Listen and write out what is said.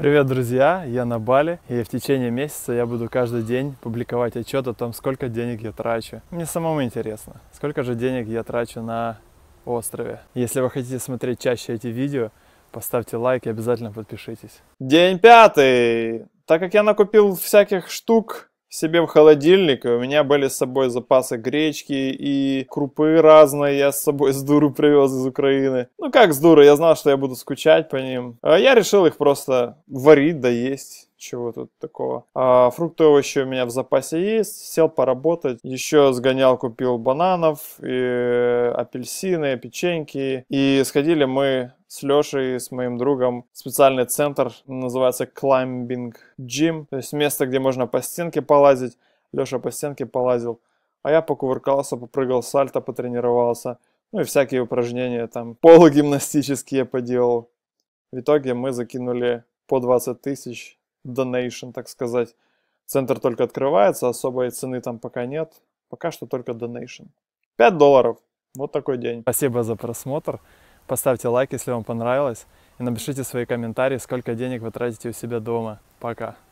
Привет, друзья! Я на Бали, и в течение месяца я буду каждый день публиковать отчет о том, сколько денег я трачу. Мне самому интересно, сколько же денег я трачу на острове. Если вы хотите смотреть чаще эти видео, поставьте лайк и обязательно подпишитесь. День пятый! Так как я накупил всяких штук, себе в холодильник, и у меня были с собой запасы гречки и крупы разные, я с собой с дуру привез из Украины. Ну как с дуры, я знал, что я буду скучать по ним. А я решил их просто варить да есть чего тут такого. А, фрукты, овощи у меня в запасе есть. Сел поработать. Еще сгонял, купил бананов, и апельсины, печеньки. И сходили мы с Лешей, с моим другом специальный центр, называется Climbing Gym, то есть место, где можно по стенке полазить. Леша по стенке полазил, а я покувыркался, попрыгал сальто, потренировался, ну и всякие упражнения там полугимнастические поделал. В итоге мы закинули по 20 тысяч донейшн, так сказать. Центр только открывается, особой цены там пока нет. Пока что только донейшн. 5 долларов. Вот такой день. Спасибо за просмотр. Поставьте лайк, если вам понравилось, и напишите свои комментарии, сколько денег вы тратите у себя дома. Пока!